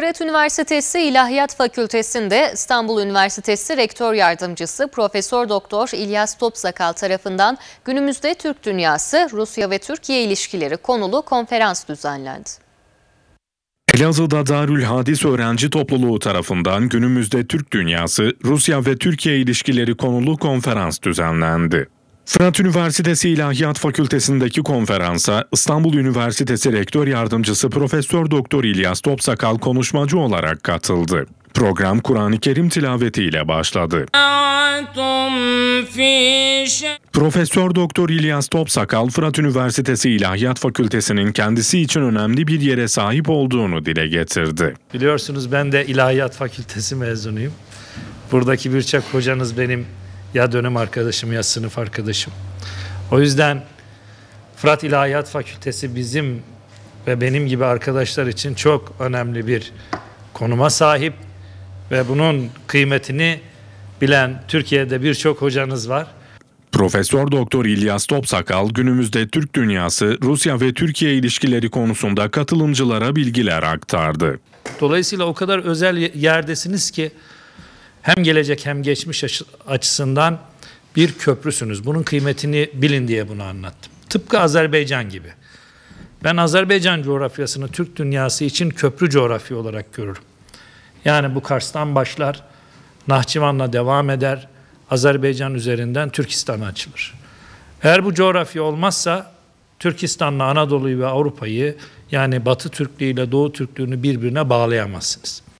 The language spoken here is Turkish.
Fırat Üniversitesi İlahiyat Fakültesi'nde İstanbul Üniversitesi Rektör Yardımcısı Profesör Doktor İlyas Topsakal tarafından günümüzde Türk dünyası, Rusya ve Türkiye ilişkileri konulu konferans düzenlendi. Elazığ'da Darül Hadis öğrenci topluluğu tarafından günümüzde Türk dünyası, Rusya ve Türkiye ilişkileri konulu konferans düzenlendi. Fırat Üniversitesi İlahiyat Fakültesindeki konferansa İstanbul Üniversitesi Rektör Yardımcısı Profesör Doktor İlyas Topsakal konuşmacı olarak katıldı. Program Kur'an-ı Kerim tilavetiyle başladı. Profesör Doktor İlyas Topsakal Fırat Üniversitesi İlahiyat Fakültesinin kendisi için önemli bir yere sahip olduğunu dile getirdi. Biliyorsunuz ben de İlahiyat Fakültesi mezunuyum. Buradaki birçok hocanız benim ya dönem arkadaşım ya sınıf arkadaşım. O yüzden Fırat İlahiyat Fakültesi bizim ve benim gibi arkadaşlar için çok önemli bir konuma sahip ve bunun kıymetini bilen Türkiye'de birçok hocanız var. Profesör Doktor İlyas Topsakal günümüzde Türk dünyası, Rusya ve Türkiye ilişkileri konusunda katılımcılara bilgiler aktardı. Dolayısıyla o kadar özel yerdesiniz ki hem gelecek hem geçmiş açısından bir köprüsünüz. Bunun kıymetini bilin diye bunu anlattım. Tıpkı Azerbaycan gibi. Ben Azerbaycan coğrafyasını Türk dünyası için köprü coğrafya olarak görürüm. Yani bu Kars'tan başlar, Nahçıvan'la devam eder, Azerbaycan üzerinden Türkistan'a açılır. Eğer bu coğrafya olmazsa Türkistan'la Anadolu'yu ve Avrupa'yı yani Batı Türklüğü ile Doğu Türklüğünü birbirine bağlayamazsınız.